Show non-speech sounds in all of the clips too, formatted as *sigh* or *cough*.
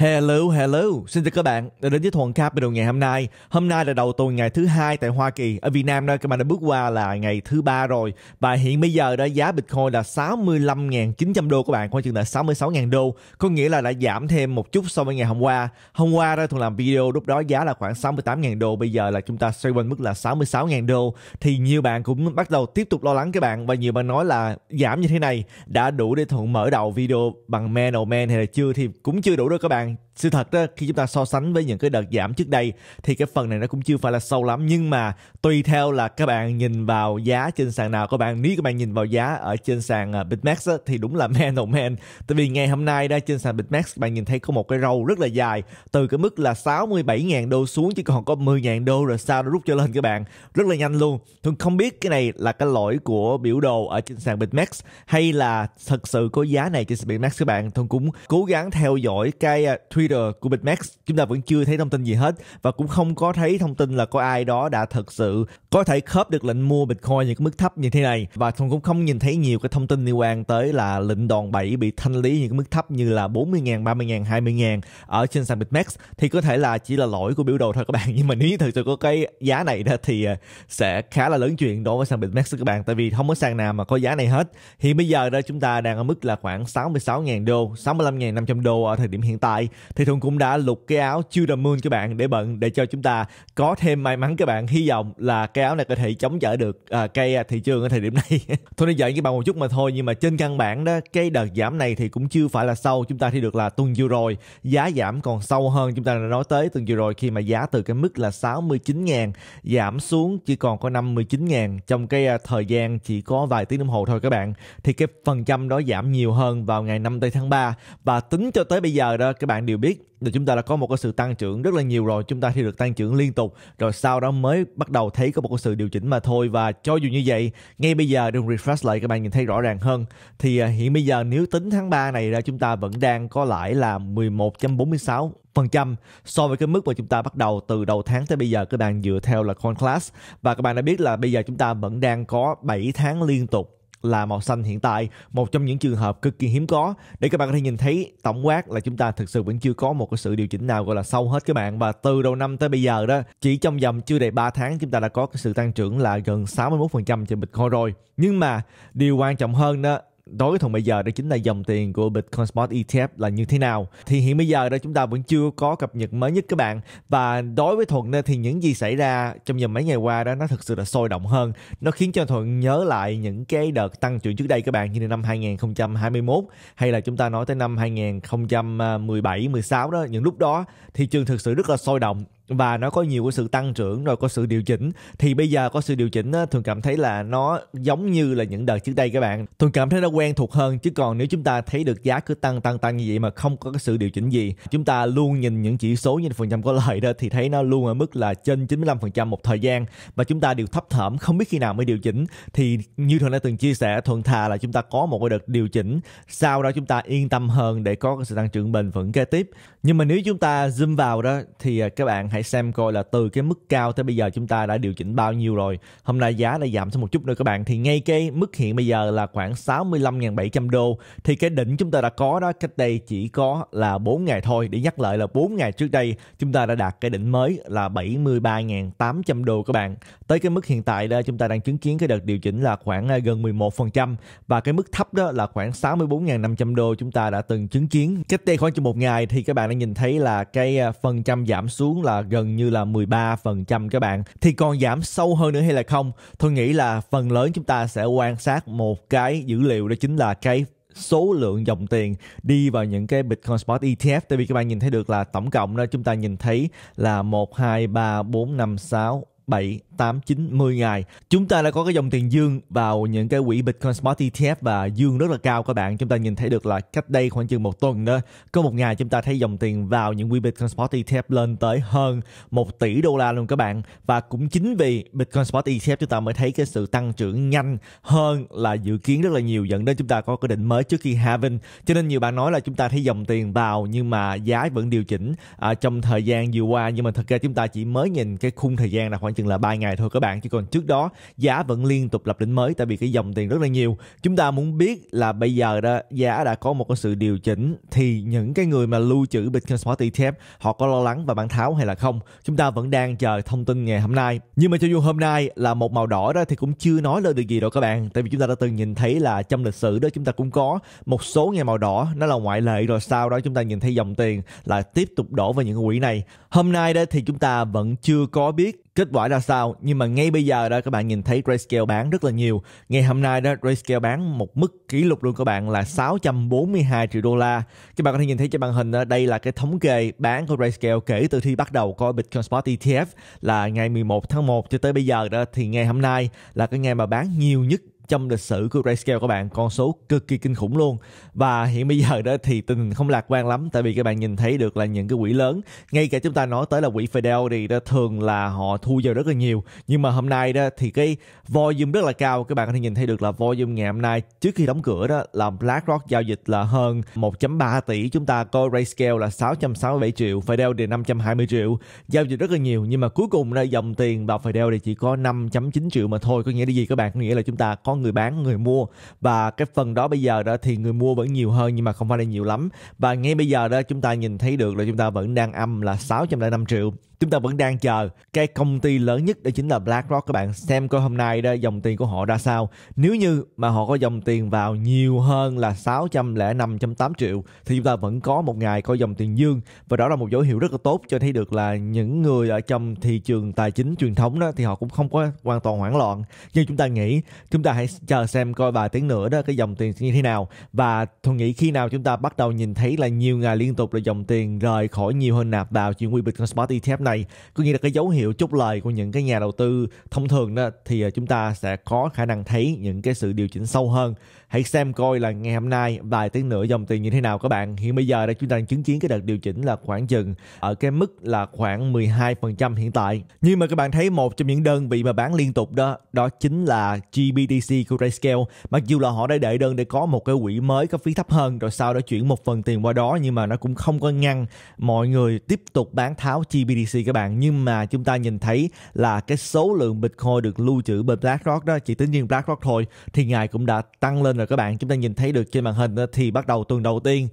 Hello, hello, xin chào các bạn đã đến với Thuần Cap đầu ngày hôm nay. Hôm nay là đầu tuần ngày thứ hai tại Hoa Kỳ. Ở Việt Nam đó các bạn đã bước qua là ngày thứ ba rồi. Và hiện bây giờ đó giá Bitcoin là 65.900 đô các bạn, khoảng chừng là 66.000 đô. Có nghĩa là đã giảm thêm một chút so với ngày hôm qua. Hôm qua đó Thuần làm video lúc đó giá là khoảng 68.000 đô, bây giờ là chúng ta xoay quanh mức là 66.000 đô. Thì nhiều bạn cũng bắt đầu tiếp tục lo lắng các bạn và nhiều bạn nói là giảm như thế này đã đủ để Thuần mở đầu video bằng man oh man hay là chưa thì cũng chưa đủ đâu các bạn Bye. sự thật đó khi chúng ta so sánh với những cái đợt giảm trước đây thì cái phần này nó cũng chưa phải là sâu lắm nhưng mà tùy theo là các bạn nhìn vào giá trên sàn nào các bạn nếu các bạn nhìn vào giá ở trên sàn à, Bitmax đó, thì đúng là *laughs* man on oh man tại vì ngày hôm nay đó trên sàn Bitmax bạn nhìn thấy có một cái râu rất là dài từ cái mức là 67.000 đô xuống chỉ còn có 10.000 đô rồi sao nó rút cho lên các bạn rất là nhanh luôn thường không biết cái này là cái lỗi của biểu đồ ở trên sàn Bitmax hay là thật sự có giá này trên sàn Bitmax các bạn thường cũng cố gắng theo dõi cái à, Twitter Twitter của Bitmax chúng ta vẫn chưa thấy thông tin gì hết và cũng không có thấy thông tin là có ai đó đã thật sự có thể khớp được lệnh mua Bitcoin những cái mức thấp như thế này và Thùng cũng không nhìn thấy nhiều cái thông tin liên quan tới là lệnh đòn bẩy bị thanh lý những cái mức thấp như là 40.000, 30.000, 20.000 ở trên sàn Bitmax thì có thể là chỉ là lỗi của biểu đồ thôi các bạn *laughs* nhưng mà nếu như thực sự có cái giá này đó thì à, sẽ khá là lớn chuyện đối với sàn Bitmax các bạn tại vì không có sàn nào mà có giá này hết thì bây giờ đó chúng ta đang ở mức là khoảng 66.000 đô 65.500 đô ở thời điểm hiện tại thì thì Thuận cũng đã lục cái áo Children Moon các bạn để bận để cho chúng ta có thêm may mắn các bạn hy vọng là cái áo này có thể chống chở được à, cây à, thị trường ở thời điểm này *laughs* thôi đi giỡn với bạn một chút mà thôi nhưng mà trên căn bản đó cái đợt giảm này thì cũng chưa phải là sâu chúng ta thì được là tuần vừa rồi giá giảm còn sâu hơn chúng ta đã nói tới tuần vừa rồi khi mà giá từ cái mức là 69.000 giảm xuống chỉ còn có 59.000 trong cái à, thời gian chỉ có vài tiếng đồng hồ thôi các bạn thì cái phần trăm đó giảm nhiều hơn vào ngày 5 tây tháng 3 và tính cho tới bây giờ đó các bạn đều biết là chúng ta đã có một cái sự tăng trưởng rất là nhiều rồi chúng ta thì được tăng trưởng liên tục rồi sau đó mới bắt đầu thấy có một cái sự điều chỉnh mà thôi và cho dù như vậy ngay bây giờ đừng refresh lại các bạn nhìn thấy rõ ràng hơn thì à, hiện bây giờ nếu tính tháng 3 này ra chúng ta vẫn đang có lãi là 11.46 phần trăm so với cái mức mà chúng ta bắt đầu từ đầu tháng tới bây giờ các bạn dựa theo là con class và các bạn đã biết là bây giờ chúng ta vẫn đang có 7 tháng liên tục là màu xanh hiện tại một trong những trường hợp cực kỳ hiếm có để các bạn có thể nhìn thấy tổng quát là chúng ta thực sự vẫn chưa có một cái sự điều chỉnh nào gọi là sâu hết các bạn và từ đầu năm tới bây giờ đó chỉ trong vòng chưa đầy 3 tháng chúng ta đã có cái sự tăng trưởng là gần 61% trên Bitcoin rồi nhưng mà điều quan trọng hơn đó đối với thùng bây giờ đó chính là dòng tiền của Bitcoin Spot ETF là như thế nào. Thì hiện bây giờ đó chúng ta vẫn chưa có cập nhật mới nhất các bạn và đối với Thuận thì những gì xảy ra trong vòng mấy ngày qua đó nó thực sự là sôi động hơn. Nó khiến cho Thuận nhớ lại những cái đợt tăng trưởng trước đây các bạn như là năm 2021 hay là chúng ta nói tới năm 2017, 16 đó những lúc đó thị trường thực sự rất là sôi động và nó có nhiều cái sự tăng trưởng rồi có sự điều chỉnh thì bây giờ có sự điều chỉnh á, thường cảm thấy là nó giống như là những đợt trước đây các bạn thường cảm thấy nó quen thuộc hơn chứ còn nếu chúng ta thấy được giá cứ tăng tăng tăng như vậy mà không có cái sự điều chỉnh gì chúng ta luôn nhìn những chỉ số như phần trăm có lợi đó thì thấy nó luôn ở mức là trên 95% một thời gian và chúng ta đều thấp thỏm không biết khi nào mới điều chỉnh thì như thường đã từng chia sẻ thuận thà là chúng ta có một cái đợt điều chỉnh sau đó chúng ta yên tâm hơn để có cái sự tăng trưởng bền vững kế tiếp nhưng mà nếu chúng ta zoom vào đó thì à, các bạn hãy hãy xem coi là từ cái mức cao tới bây giờ chúng ta đã điều chỉnh bao nhiêu rồi. Hôm nay giá đã giảm xuống một chút nữa các bạn. Thì ngay cái mức hiện bây giờ là khoảng 65.700 đô. Thì cái đỉnh chúng ta đã có đó cách đây chỉ có là 4 ngày thôi. Để nhắc lại là 4 ngày trước đây chúng ta đã đạt cái đỉnh mới là 73.800 đô các bạn. Tới cái mức hiện tại đó chúng ta đang chứng kiến cái đợt điều chỉnh là khoảng à, gần 11% và cái mức thấp đó là khoảng 64.500 đô chúng ta đã từng chứng kiến. Cách đây khoảng chừng một ngày thì các bạn đã nhìn thấy là cái à, phần trăm giảm xuống là gần như là 13% các bạn thì còn giảm sâu hơn nữa hay là không tôi nghĩ là phần lớn chúng ta sẽ quan sát một cái dữ liệu đó chính là cái số lượng dòng tiền đi vào những cái Bitcoin Spot ETF tại vì các bạn nhìn thấy được là tổng cộng đó chúng ta nhìn thấy là 1 2 3 4 5 6 7 8, 9, 10 ngày chúng ta đã có cái dòng tiền dương vào những cái quỹ Bitcoin Spot ETF và dương rất là cao các bạn chúng ta nhìn thấy được là cách đây khoảng chừng một tuần đó có một ngày chúng ta thấy dòng tiền vào những quỹ Bitcoin Spot ETF lên tới hơn 1 tỷ đô la luôn các bạn và cũng chính vì Bitcoin Spot ETF chúng ta mới thấy cái sự tăng trưởng nhanh hơn là dự kiến rất là nhiều dẫn đến chúng ta có quyết định mới trước khi halving cho nên nhiều bạn nói là chúng ta thấy dòng tiền vào nhưng mà giá vẫn điều chỉnh à, trong thời gian vừa qua nhưng mà thật ra chúng ta chỉ mới nhìn cái khung thời gian là khoảng chừng là 3 ngày ngày thôi các bạn chứ còn trước đó giá vẫn liên tục lập đỉnh mới tại vì cái dòng tiền rất là nhiều chúng ta muốn biết là bây giờ đó giá đã có một cái sự điều chỉnh thì những cái người mà lưu trữ Bitcoin Spot ETF họ có lo lắng và bán tháo hay là không chúng ta vẫn đang chờ thông tin ngày hôm nay nhưng mà cho dù hôm nay là một màu đỏ đó thì cũng chưa nói lên được gì đâu các bạn tại vì chúng ta đã từng nhìn thấy là trong lịch sử đó chúng ta cũng có một số ngày màu đỏ nó là ngoại lệ rồi sau đó chúng ta nhìn thấy dòng tiền là tiếp tục đổ vào những quỹ này hôm nay đó thì chúng ta vẫn chưa có biết kết quả ra sao nhưng mà ngay bây giờ đó các bạn nhìn thấy Grayscale bán rất là nhiều ngày hôm nay đó Grayscale bán một mức kỷ lục luôn các bạn là 642 triệu đô la các bạn có thể nhìn thấy trên màn hình đó, đây là cái thống kê bán của Grayscale kể từ khi bắt đầu có Bitcoin Spot ETF là ngày 11 tháng 1 cho tới bây giờ đó thì ngày hôm nay là cái ngày mà bán nhiều nhất trong lịch sử của Grayscale các bạn con số cực kỳ kinh khủng luôn và hiện bây giờ đó thì tình hình không lạc quan lắm tại vì các bạn nhìn thấy được là những cái quỹ lớn ngay cả chúng ta nói tới là quỹ Fidel thì đó thường là họ thu vào rất là nhiều nhưng mà hôm nay đó thì cái volume rất là cao các bạn có thể nhìn thấy được là volume ngày hôm nay trước khi đóng cửa đó là BlackRock giao dịch là hơn 1.3 tỷ chúng ta coi Grayscale là 667 triệu Fidel thì 520 triệu giao dịch rất là nhiều nhưng mà cuối cùng ra dòng tiền vào Fidel thì chỉ có 5.9 triệu mà thôi có nghĩa là gì các bạn có nghĩa là chúng ta có người bán người mua và cái phần đó bây giờ đó thì người mua vẫn nhiều hơn nhưng mà không phải là nhiều lắm và ngay bây giờ đó chúng ta nhìn thấy được là chúng ta vẫn đang âm là 605 triệu chúng ta vẫn đang chờ cái công ty lớn nhất đó chính là BlackRock các bạn xem coi hôm nay đó dòng tiền của họ ra sao nếu như mà họ có dòng tiền vào nhiều hơn là 605.8 triệu thì chúng ta vẫn có một ngày có dòng tiền dương và đó là một dấu hiệu rất là tốt cho thấy được là những người ở trong thị trường tài chính truyền thống đó thì họ cũng không có hoàn toàn hoảng loạn nhưng chúng ta nghĩ chúng ta hãy chờ xem coi vài tiếng nữa đó cái dòng tiền sẽ như thế nào và tôi nghĩ khi nào chúng ta bắt đầu nhìn thấy là nhiều ngày liên tục là dòng tiền rời khỏi nhiều hơn nạp vào chuyển quy bịch con smart ETF này này cũng như là cái dấu hiệu chốt lời của những cái nhà đầu tư thông thường đó thì ờ, chúng ta sẽ có khả năng thấy những cái sự điều chỉnh sâu hơn hãy xem coi là ngày hôm nay vài tiếng nữa dòng tiền như thế nào các bạn hiện bây giờ đây chúng ta đang chứng kiến cái đợt điều chỉnh là khoảng chừng ở cái mức là khoảng 12% hiện tại nhưng mà các bạn thấy một trong những đơn vị mà bán liên tục đó đó chính là GBTC của Grayscale mặc dù là họ đã để đơn để có một cái quỹ mới có phí thấp hơn rồi sau đó chuyển một phần tiền qua đó nhưng mà nó cũng không có ngăn mọi người tiếp tục bán tháo GBTC các bạn nhưng mà chúng ta nhìn thấy là cái số lượng Bitcoin được lưu trữ bên BlackRock đó chỉ tính riêng BlackRock thôi thì ngày cũng đã tăng lên rồi các bạn chúng ta nhìn thấy được trên màn hình thì bắt đầu tuần đầu tiên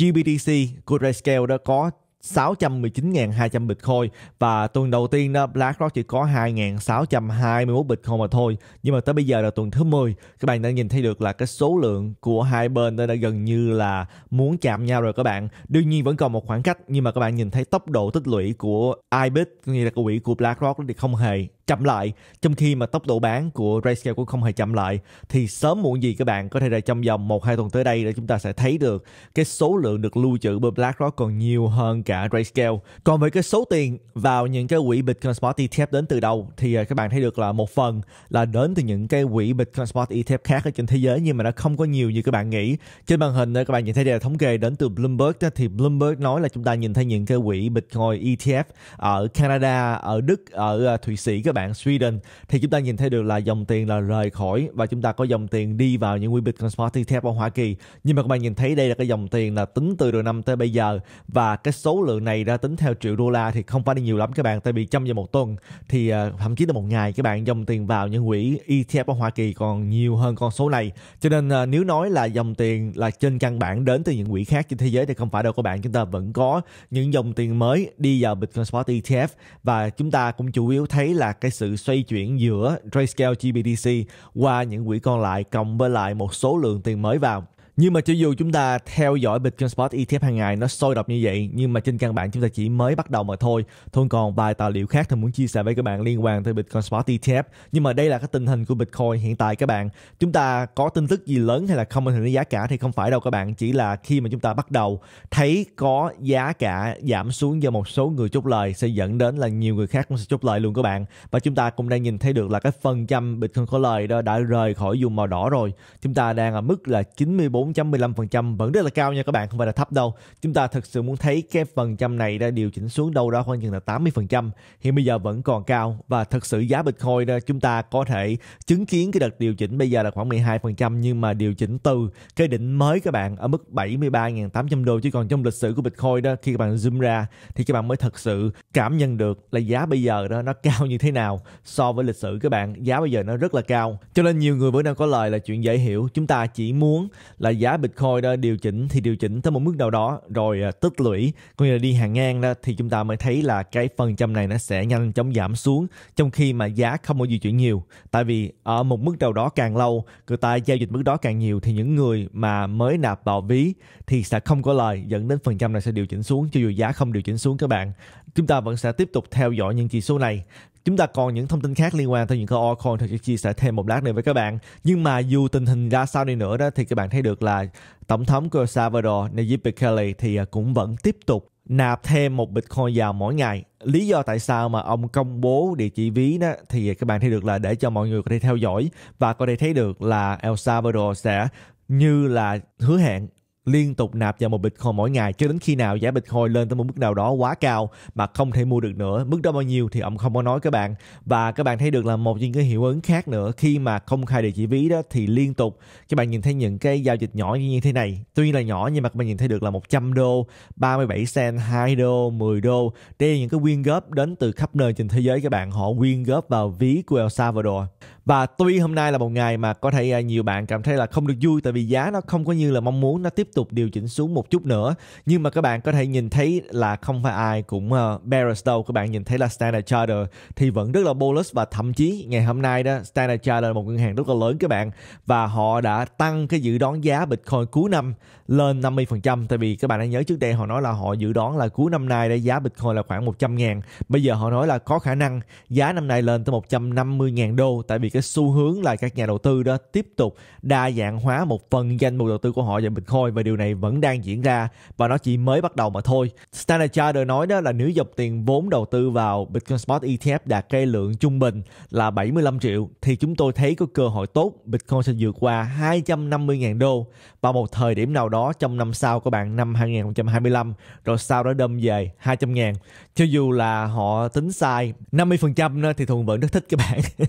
GBTC của Grayscale đó có 619.200 Bitcoin và tuần đầu tiên đó BlackRock chỉ có 2.621 Bitcoin mà thôi nhưng mà tới bây giờ là tuần thứ 10 các bạn đã nhìn thấy được là cái số lượng của hai bên đã, gần như là muốn chạm nhau rồi các bạn đương nhiên vẫn còn một khoảng cách nhưng mà các bạn nhìn thấy tốc độ tích lũy của IBIT như là của quỹ của BlackRock thì không hề chậm lại trong khi mà tốc độ bán của RayScale cũng không hề chậm lại thì sớm muộn gì các bạn có thể là trong vòng 1 2 tuần tới đây để chúng ta sẽ thấy được cái số lượng được lưu trữ bởi BlackRock còn nhiều hơn cả RayScale. Còn về cái số tiền vào những cái quỹ Bitcoin Spot ETF đến từ đâu thì à, các bạn thấy được là một phần là đến từ những cái quỹ Bitcoin Spot ETF khác ở trên thế giới nhưng mà nó không có nhiều như các bạn nghĩ. Trên màn hình à, các bạn nhìn thấy đây là thống kê đến từ Bloomberg thì Bloomberg nói là chúng ta nhìn thấy những cái quỹ Bitcoin ETF ở Canada, ở Đức, ở à, Thụy Sĩ các các bạn Sweden thì chúng ta nhìn thấy được là dòng tiền là rời khỏi và chúng ta có dòng tiền đi vào những quỹ Bitcoin Smart ETF ở Hoa Kỳ nhưng mà các bạn nhìn thấy đây là cái dòng tiền là tính từ đầu năm tới bây giờ và cái số lượng này ra tính theo triệu đô la thì không phải là nhiều lắm các bạn tại vì trong vòng một tuần thì ờ, thậm chí là một ngày các bạn dòng tiền vào những quỹ ETF ở Hoa Kỳ còn nhiều hơn con số này cho nên ờ, nếu nói là dòng tiền là trên căn bản đến từ những quỹ khác trên thế giới thì không phải đâu các bạn chúng ta vẫn có những dòng tiền mới đi vào Bitcoin Spot ETF và chúng ta cũng chủ yếu thấy là cái sự xoay chuyển giữa Grayscale GBDC qua những quỹ còn lại cộng với lại một số lượng tiền mới vào nhưng mà cho dù chúng ta theo dõi Bitcoin Spot ETF hàng ngày nó sôi động như vậy nhưng mà trên căn bản chúng ta chỉ mới bắt đầu mà thôi. Thôi còn vài tài liệu khác thì muốn chia sẻ với các bạn liên quan tới Bitcoin Spot ETF. Nhưng mà đây là cái tình hình của Bitcoin hiện tại các bạn. Chúng ta có tin tức gì lớn hay là không ảnh hưởng đến giá cả thì không phải đâu các bạn. Chỉ là khi mà chúng ta bắt đầu thấy có giá cả giảm xuống do một số người chốt lời sẽ dẫn đến là nhiều người khác cũng sẽ chốt lời luôn các bạn. Và chúng ta cũng đang nhìn thấy được là cái phần trăm Bitcoin có lời đó đã rời khỏi vùng màu đỏ rồi. Chúng ta đang ở mức là 94 4.15% vẫn rất là cao nha các bạn, không phải là thấp đâu. Chúng ta thực sự muốn thấy cái phần trăm này đã điều chỉnh xuống đâu đó khoảng chừng là 80%, hiện bây giờ vẫn còn cao và thực sự giá Bitcoin đó, chúng ta có thể chứng kiến cái đợt điều chỉnh bây giờ là khoảng 12% nhưng mà điều chỉnh từ cái đỉnh mới các bạn ở mức 73.800 đô chứ còn trong lịch sử của Bitcoin đó khi các bạn zoom ra thì các bạn mới thật sự cảm nhận được là giá bây giờ đó nó cao như thế nào so với lịch sử các bạn. Giá bây giờ nó rất là cao. Cho nên nhiều người vẫn đang có lời là chuyện dễ hiểu. Chúng ta chỉ muốn là giá Bitcoin đó điều chỉnh thì điều chỉnh tới một mức nào đó rồi à, tích lũy có nghĩa là đi hàng ngang đó thì chúng ta mới thấy là cái phần trăm này nó sẽ nhanh chóng giảm xuống trong khi mà giá không có di chuyển nhiều tại vì ở một mức nào đó càng lâu người ta giao dịch mức đó càng nhiều thì những người mà mới nạp vào ví thì sẽ không có lời dẫn đến phần trăm này sẽ điều chỉnh xuống cho dù giá không điều chỉnh xuống các bạn chúng ta vẫn sẽ tiếp tục theo dõi những chỉ số này chúng ta còn những thông tin khác liên quan tới những cái altcoin thì sẽ chia sẻ thêm một lát nữa với các bạn nhưng mà dù tình hình ra sao đi nữa đó thì các bạn thấy được là tổng thống của El Salvador Nayib Bukele thì à, cũng vẫn tiếp tục nạp thêm một bitcoin vào mỗi ngày lý do tại sao mà ông công bố địa chỉ ví đó thì các bạn thấy được là để cho mọi người có thể theo dõi và có thể thấy được là El Salvador sẽ như là hứa hẹn liên tục nạp vào một Bitcoin mỗi ngày cho đến khi nào giá Bitcoin lên tới một mức nào đó quá cao mà không thể mua được nữa. Mức đó bao nhiêu thì ông không có nói các bạn. Và các bạn thấy được là một những cái hiệu ứng khác nữa khi mà công khai địa chỉ ví đó thì liên tục các bạn nhìn thấy những cái giao dịch nhỏ như thế này. Tuy là nhỏ nhưng mà các bạn nhìn thấy được là 100 đô, 37 cent, 2 đô, 10 đô. Đây là những cái quyên góp đến từ khắp nơi trên thế giới các bạn. Họ quyên góp vào ví của El Salvador và tuy hôm nay là một ngày mà có thể à, nhiều bạn cảm thấy là không được vui tại vì giá nó không có như là mong muốn nó tiếp tục điều chỉnh xuống một chút nữa nhưng mà các bạn có thể nhìn thấy là không phải ai cũng ờ, bearish đâu các bạn nhìn thấy là Standard Charter thì vẫn rất là bullish và thậm chí ngày hôm nay đó Standard Charter là một ngân hàng rất là lớn các bạn và họ đã tăng cái dự đoán giá Bitcoin cuối năm lên 50% tại vì các bạn đã nhớ trước đây họ nói là họ dự đoán là cuối năm nay để giá Bitcoin là khoảng 100 ngàn bây giờ họ nói là có khả năng giá năm nay lên tới 150 ngàn đô tại vì cái xu hướng là các nhà đầu tư đó tiếp tục đa dạng hóa một phần danh mục đầu tư của họ vào Bitcoin và điều này vẫn đang diễn ra và nó chỉ mới bắt đầu mà thôi. Standard Charter nói đó là nếu dòng tiền vốn đầu tư vào Bitcoin Spot ETF đạt cái lượng trung bình là 75 triệu thì chúng tôi thấy có cơ hội tốt Bitcoin sẽ vượt qua 250.000 đô vào một thời điểm nào đó trong năm sau của bạn năm 2025 rồi sau đó đâm về 200.000 cho dù là họ tính sai 50% thì Thuận vẫn rất thích các bạn *laughs*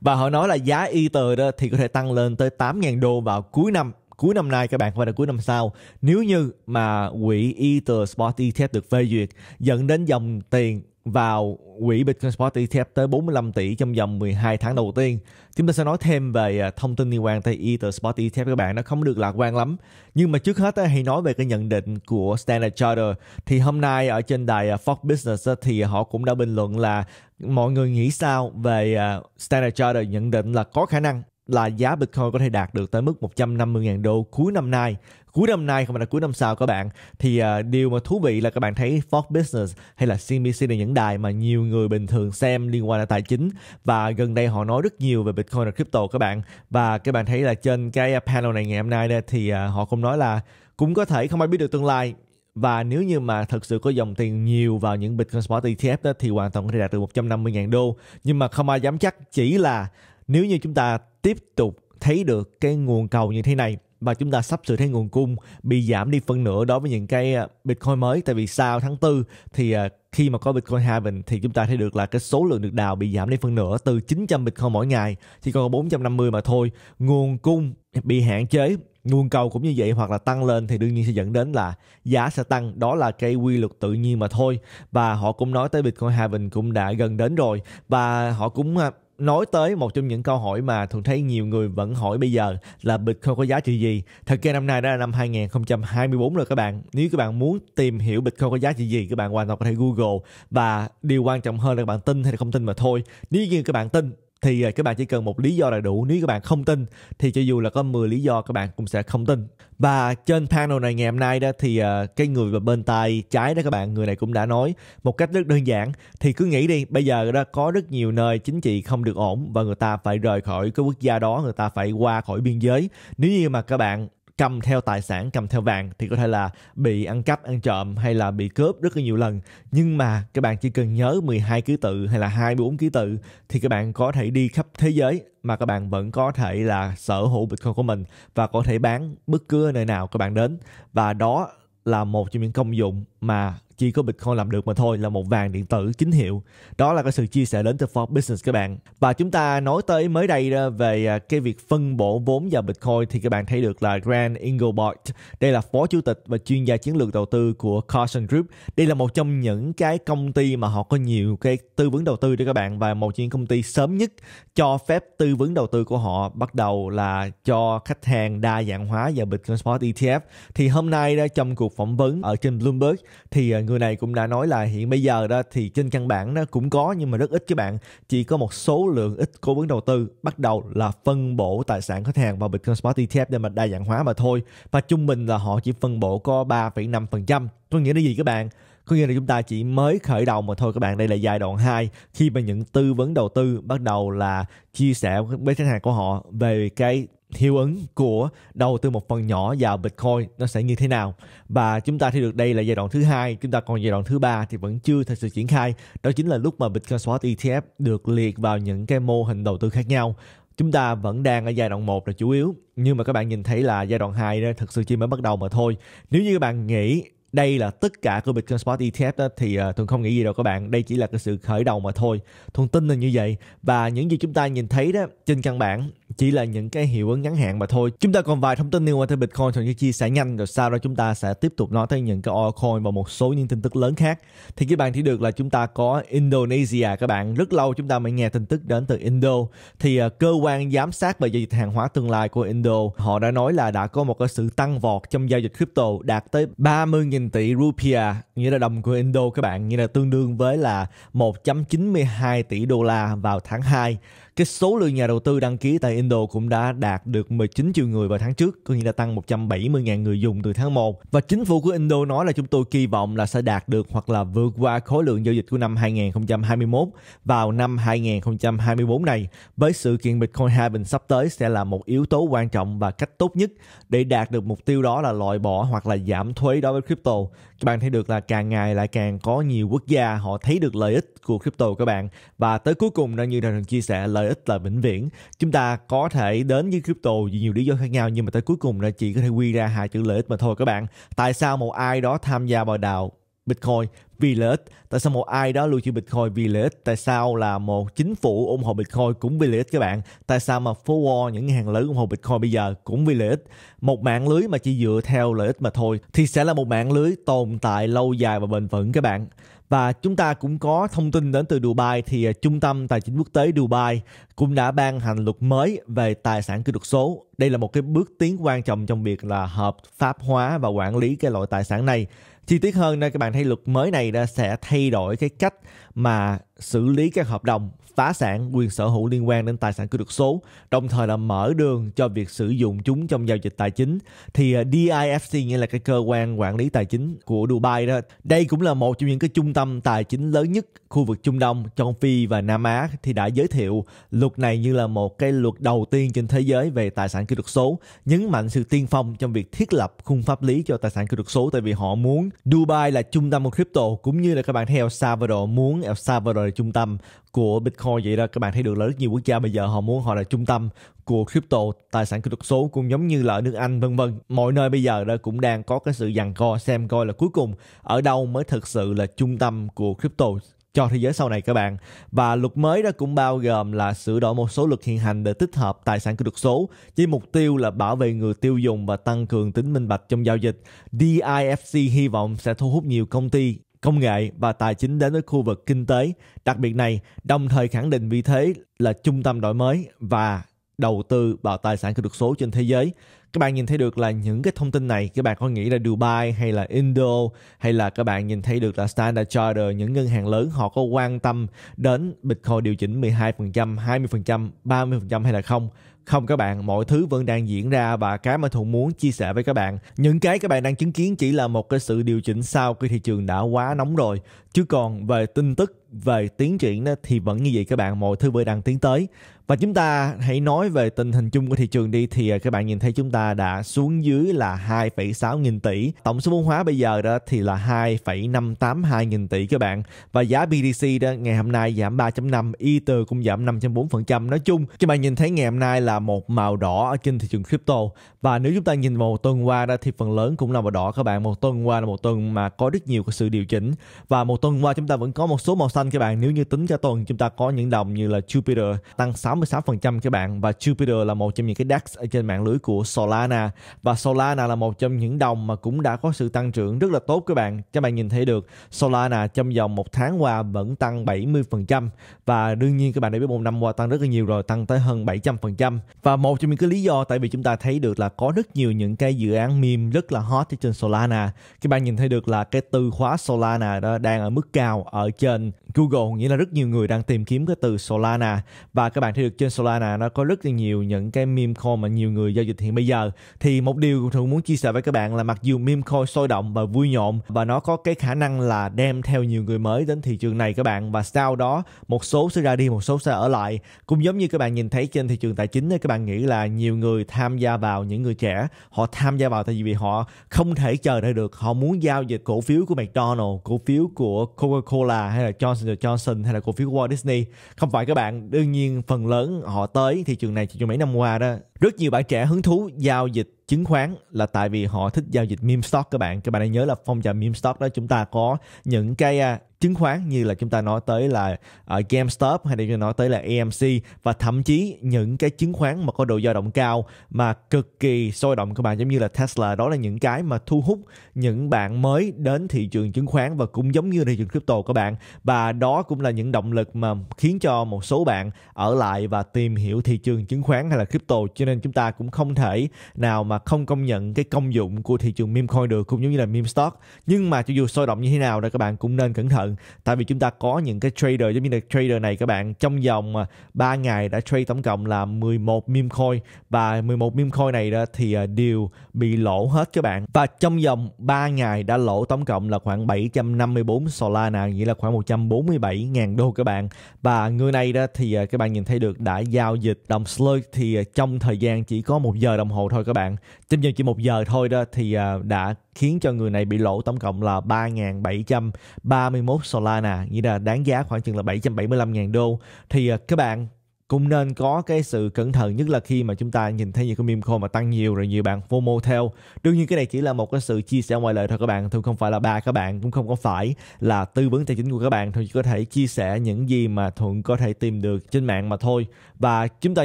và họ nói là giá Ether đó thì có thể tăng lên tới 8.000 đô vào cuối năm cuối năm nay các bạn không phải là cuối năm sau nếu như mà quỹ Ether Spot ETF được phê duyệt dẫn đến dòng tiền vào quỹ Bitcoin Spot ETF tới 45 tỷ trong vòng 12 tháng đầu tiên. Chúng ta sẽ nói thêm về à, thông tin liên quan tới Ether Spot ETF các bạn nó không được lạc quan lắm. Nhưng mà trước hết hãy nói về cái nhận định của Standard Charter thì hôm nay ở trên đài à, Fox Business thì họ cũng đã bình luận là mọi người nghĩ sao về à, Standard Chartered nhận định là có khả năng là giá Bitcoin có thể đạt được tới mức 150.000 đô cuối năm nay. Cuối năm nay không phải là cuối năm sau các bạn. Thì uh, điều mà thú vị là các bạn thấy Fox Business hay là CNBC là những đài mà nhiều người bình thường xem liên quan là tài chính và gần đây họ nói rất nhiều về Bitcoin và crypto các bạn. Và các bạn thấy là trên cái panel này ngày hôm nay đây thì uh, họ cũng nói là cũng có thể không ai biết được tương lai và nếu như mà thật sự có dòng tiền nhiều vào những Bitcoin Spot ETF đó thì hoàn toàn có thể đạt được 150.000 đô nhưng mà không ai dám chắc chỉ là nếu như chúng ta tiếp tục thấy được cái nguồn cầu như thế này và chúng ta sắp sửa thấy nguồn cung bị giảm đi phân nửa đối với những cái ờ, Bitcoin mới tại vì sau tháng 4 thì ờ, khi mà có Bitcoin Haven thì chúng ta thấy được là cái số lượng được đào bị giảm đi phân nửa từ 900 Bitcoin mỗi ngày chỉ còn 450 mà thôi. Nguồn cung bị hạn chế nguồn cầu cũng như vậy hoặc là tăng lên thì đương nhiên sẽ dẫn đến là giá sẽ tăng đó là cái quy luật tự nhiên mà thôi và họ cũng nói tới Bitcoin halving cũng đã gần đến rồi và họ cũng à, nói tới một trong những câu hỏi mà thường thấy nhiều người vẫn hỏi bây giờ là Bitcoin có giá trị gì? Thật ra năm nay đã là năm 2024 rồi các bạn. Nếu các bạn muốn tìm hiểu Bitcoin có giá trị gì, các bạn hoàn toàn có thể Google và điều quan trọng hơn là các bạn tin hay là không tin mà thôi. Nếu như các bạn tin thì à, các bạn chỉ cần một lý do là đủ nếu các bạn không tin thì cho dù là có 10 lý do các bạn cũng sẽ không tin và trên panel này ngày hôm nay đó thì à, cái người bên tay trái đó các bạn người này cũng đã nói một cách rất đơn giản thì cứ nghĩ đi bây giờ đó có rất nhiều nơi chính trị không được ổn và người ta phải rời khỏi cái quốc gia đó người ta phải qua khỏi biên giới nếu như mà các bạn cầm theo tài sản cầm theo vàng thì có thể là bị ăn cắp ăn trộm hay là bị cướp rất là nhiều lần nhưng mà các bạn chỉ cần nhớ 12 ký tự hay là 24 ký tự thì các bạn có thể đi khắp thế giới mà các bạn vẫn có thể là sở hữu Bitcoin của mình và có thể bán bất cứ nơi nào các bạn đến và đó là một trong những công dụng mà chỉ có Bitcoin làm được mà thôi là một vàng điện tử chính hiệu. Đó là cái sự chia sẻ đến từ Forbes Business các bạn. Và chúng ta nói tới mới đây về à, cái việc phân bổ vốn vào Bitcoin thì các bạn thấy được là Grant Inglebart. Đây là phó chủ tịch và chuyên gia chiến lược đầu tư của Carson Group. Đây là một trong những cái công ty mà họ có nhiều cái tư vấn đầu tư cho các bạn và một trong những công ty sớm nhất cho phép tư vấn đầu tư của họ bắt đầu là cho khách hàng đa dạng hóa và Bitcoin Spot ETF. Thì hôm nay trong cuộc phỏng vấn ở trên Bloomberg thì à, người này cũng đã nói là hiện bây giờ đó thì trên căn bản nó cũng có nhưng mà rất ít các bạn chỉ có một số lượng ít cố vấn đầu tư bắt đầu là phân bổ tài sản khách hàng vào Bitcoin Spot ETF để mà đa dạng hóa mà thôi và trung bình là họ chỉ phân bổ có 3,5% có nghĩa là gì các bạn có nghĩa là chúng ta chỉ mới khởi đầu mà thôi các bạn đây là giai đoạn 2 khi mà những tư vấn đầu tư bắt đầu là chia sẻ với khách hàng của họ về cái hiệu ứng của đầu tư một phần nhỏ vào Bitcoin nó sẽ như thế nào và chúng ta thấy được đây là giai đoạn thứ hai chúng ta còn giai đoạn thứ ba thì vẫn chưa thật sự triển khai đó chính là lúc mà Bitcoin Swap ETF được liệt vào những cái mô hình đầu tư khác nhau chúng ta vẫn đang ở giai đoạn 1 là chủ yếu nhưng mà các bạn nhìn thấy là giai đoạn 2 đó thực sự chỉ mới bắt đầu mà thôi nếu như các bạn nghĩ đây là tất cả của Bitcoin Spot ETF đó thì uh, Thuận không nghĩ gì đâu các bạn đây chỉ là cái sự khởi đầu mà thôi Thuận tin là như vậy và những gì chúng ta nhìn thấy đó trên căn bản chỉ là những cái hiệu ứng ngắn hạn mà thôi chúng ta còn vài thông tin liên quan tới Bitcoin Thuận sẽ chia sẻ nhanh rồi sau đó chúng ta sẽ tiếp tục nói tới những cái altcoin và một số những tin tức lớn khác thì các bạn thấy được là chúng ta có Indonesia các bạn rất lâu chúng ta mới nghe tin tức đến từ Indo thì uh, cơ quan giám sát về giao dịch hàng hóa tương lai của Indo họ đã nói là đã có một cái sự tăng vọt trong giao dịch crypto đạt tới 30.000 1.000 tỷ rupiah, nghĩa là đồng của Indo các bạn, nghĩa là tương đương với là 1.92 tỷ đô la vào tháng 2 cái số lượng nhà đầu tư đăng ký tại Indo cũng đã đạt được 19 triệu người vào tháng trước, có nghĩa là tăng 170.000 người dùng từ tháng 1. Và chính phủ của Indo nói là chúng tôi kỳ vọng là sẽ đạt được hoặc là vượt qua khối lượng giao dịch của năm 2021 vào năm 2024 này. Với sự kiện Bitcoin halving sắp tới sẽ là một yếu tố quan trọng và cách tốt nhất để đạt được mục tiêu đó là loại bỏ hoặc là giảm thuế đối với crypto các bạn thấy được là càng ngày lại càng có nhiều quốc gia họ thấy được lợi ích của crypto các bạn và tới cuối cùng đang như thường chia sẻ lợi ích là vĩnh viễn chúng ta có thể đến với crypto vì nhiều lý do khác nhau nhưng mà tới cuối cùng là chỉ có thể quy ra hai chữ lợi ích mà thôi các bạn tại sao một ai đó tham gia vào đào Bitcoin vì lợi ích tại sao một ai đó lưu trữ Bitcoin vì lợi ích tại sao là một chính phủ ủng hộ Bitcoin cũng vì lợi ích các bạn tại sao mà forward những ngân hàng lớn ủng hộ Bitcoin bây giờ cũng vì lợi ích một mạng lưới mà chỉ dựa theo lợi ích mà thôi thì sẽ là một mạng lưới tồn tại lâu dài và bền vững các bạn và chúng ta cũng có thông tin đến từ Dubai thì à, Trung tâm Tài chính Quốc tế Dubai cũng đã ban hành luật mới về tài sản kỹ thuật số. Đây là một cái bước tiến quan trọng trong việc là hợp pháp hóa và quản lý cái loại tài sản này. Chi tiết hơn đây các bạn thấy luật mới này đã sẽ thay đổi cái cách mà xử lý các hợp đồng phá sản quyền sở hữu liên quan đến tài sản kỹ thuật số, đồng thời là mở đường cho việc sử dụng chúng trong giao dịch tài chính. Thì à, DIFC nghĩa là cái cơ quan quản lý tài chính của Dubai đó. Đây cũng là một trong những cái trung tâm tài chính lớn nhất khu vực Trung Đông, Châu Phi và Nam Á thì đã giới thiệu luật này như là một cái luật đầu tiên trên thế giới về tài sản kỹ thuật số, nhấn mạnh sự tiên phong trong việc thiết lập khung pháp lý cho tài sản kỹ thuật số tại vì họ muốn Dubai là trung tâm của crypto cũng như là các bạn theo El Salvador muốn El Salvador là trung tâm của Bitcoin vậy đó các bạn thấy được là rất nhiều quốc gia bây giờ họ muốn họ là trung tâm của crypto tài sản kỹ thuật số cũng giống như là ở nước Anh vân vân mọi nơi bây giờ đó cũng đang có cái sự giằng co xem coi là cuối cùng ở đâu mới thực sự là trung tâm của crypto cho thế giới sau này các bạn và luật mới đó cũng bao gồm là sửa đổi một số luật hiện hành để tích hợp tài sản kỹ thuật số với mục tiêu là bảo vệ người tiêu dùng và tăng cường tính minh bạch trong giao dịch DIFC hy vọng sẽ thu hút nhiều công ty công nghệ và tài chính đến với khu vực kinh tế đặc biệt này, đồng thời khẳng định vị thế là trung tâm đổi mới và đầu tư vào tài sản kỹ thuật số trên thế giới. Các bạn nhìn thấy được là những cái thông tin này các bạn có nghĩ là Dubai hay là Indo hay là các bạn nhìn thấy được là Standard Chartered những ngân hàng lớn họ có quan tâm đến Bitcoin điều chỉnh 12%, 20%, 30% hay là không. Không các bạn, mọi thứ vẫn đang diễn ra và cái mà Thuận muốn chia sẻ với các bạn, những cái các bạn đang chứng kiến chỉ là một cái sự điều chỉnh sau khi thị trường đã quá nóng rồi. Chứ còn về tin tức, về tiến triển thì vẫn như vậy các bạn, mọi thứ vẫn đang tiến tới và chúng ta hãy nói về tình hình chung của thị trường đi thì à, các bạn nhìn thấy chúng ta đã xuống dưới là 2,6 nghìn tỷ. Tổng số vốn hóa bây giờ đó thì là 2,582 nghìn tỷ các bạn. Và giá BTC đó ngày hôm nay giảm 3.5, Ether cũng giảm 5.4%. Nói chung các bạn nhìn thấy ngày hôm nay là một màu đỏ ở trên thị trường crypto. Và nếu chúng ta nhìn vào một tuần qua đó thì phần lớn cũng là màu đỏ các bạn. Một tuần qua là một tuần mà có rất nhiều sự điều chỉnh. Và một tuần qua chúng ta vẫn có một số màu xanh các bạn. Nếu như tính cho tuần chúng ta có những đồng như là Jupiter tăng 6 86% các bạn và Jupiter là một trong những cái DEX ở trên mạng lưới của Solana và Solana là một trong những đồng mà cũng đã có sự tăng trưởng rất là tốt các bạn. Các bạn nhìn thấy được Solana trong vòng một tháng qua vẫn tăng 70% và đương nhiên các bạn đã biết một năm qua tăng rất là nhiều rồi, tăng tới hơn 700%. Và một trong những cái lý do tại vì chúng ta thấy được là có rất nhiều những cái dự án meme rất là hot trên Solana. Các bạn nhìn thấy được là cái từ khóa Solana đó đang ở mức cao ở trên Google, nghĩa là rất nhiều người đang tìm kiếm cái từ Solana và các bạn thấy được việc trên Solana nó có rất là nhiều những cái meme coin mà nhiều người giao dịch hiện bây giờ thì một điều thường muốn chia sẻ với các bạn là mặc dù meme coin sôi động và vui nhộn và nó có cái khả năng là đem theo nhiều người mới đến thị trường này các bạn và sau đó một số sẽ ra đi một số sẽ ở lại cũng giống như các bạn nhìn thấy trên thị trường tài chính các bạn nghĩ là nhiều người tham gia vào những người trẻ họ tham gia vào tại vì họ không thể chờ đợi được họ muốn giao dịch cổ phiếu của McDonald cổ phiếu của Coca-Cola hay là Johnson Johnson hay là cổ phiếu của Walt Disney không phải các bạn đương nhiên phần lớn lớn họ tới thị trường này chỉ trong mấy năm qua đó rất nhiều bạn trẻ hứng thú giao dịch chứng khoán là tại vì họ thích giao dịch meme stock các bạn các bạn hãy nhớ là phong trào meme stock đó chúng ta có những cái à, chứng khoán như là chúng ta nói tới là uh, GameStop hay là chúng ta nói tới là AMC và thậm chí những cái chứng khoán mà có độ dao động cao mà cực kỳ sôi động các bạn giống như là Tesla đó là những cái mà thu hút những bạn mới đến thị trường chứng khoán và cũng giống như thị trường crypto các bạn và đó cũng là những động lực mà khiến cho một số bạn ở lại và tìm hiểu thị trường chứng khoán hay là crypto cho nên chúng ta cũng không thể nào mà không công nhận cái công dụng của thị trường meme coin được cũng giống như là meme stock nhưng mà cho dù sôi động như thế nào đó các bạn cũng nên cẩn thận lần tại vì chúng ta có những cái trader giống như là trader này các bạn trong vòng 3 à, ngày đã trade tổng cộng là 11 meme coin và 11 meme coin này đó thì à, đều bị lỗ hết các bạn và trong vòng 3 ngày đã lỗ tổng cộng là khoảng 754 Solana nghĩa là khoảng 147.000 đô các bạn và người này đó thì à, các bạn nhìn thấy được đã giao dịch đồng Slug thì trong thời gian chỉ có một giờ đồng hồ thôi các bạn trong vòng chỉ một giờ thôi đó thì đã khiến cho người này bị lỗ tổng cộng là 3.731 Solana, nghĩa là đáng giá khoảng chừng là 775.000 đô. Thì à, các bạn cũng nên có cái sự cẩn thận nhất là khi mà chúng ta nhìn thấy những cái meme coin mà tăng nhiều rồi nhiều bạn FOMO theo. Đương nhiên cái này chỉ là một cái sự chia sẻ ngoài lời thôi các bạn, thôi không phải là ba các bạn cũng không có phải là tư vấn tài chính của các bạn thôi chỉ có thể chia sẻ những gì mà thuận có thể tìm được trên mạng mà thôi. Và chúng ta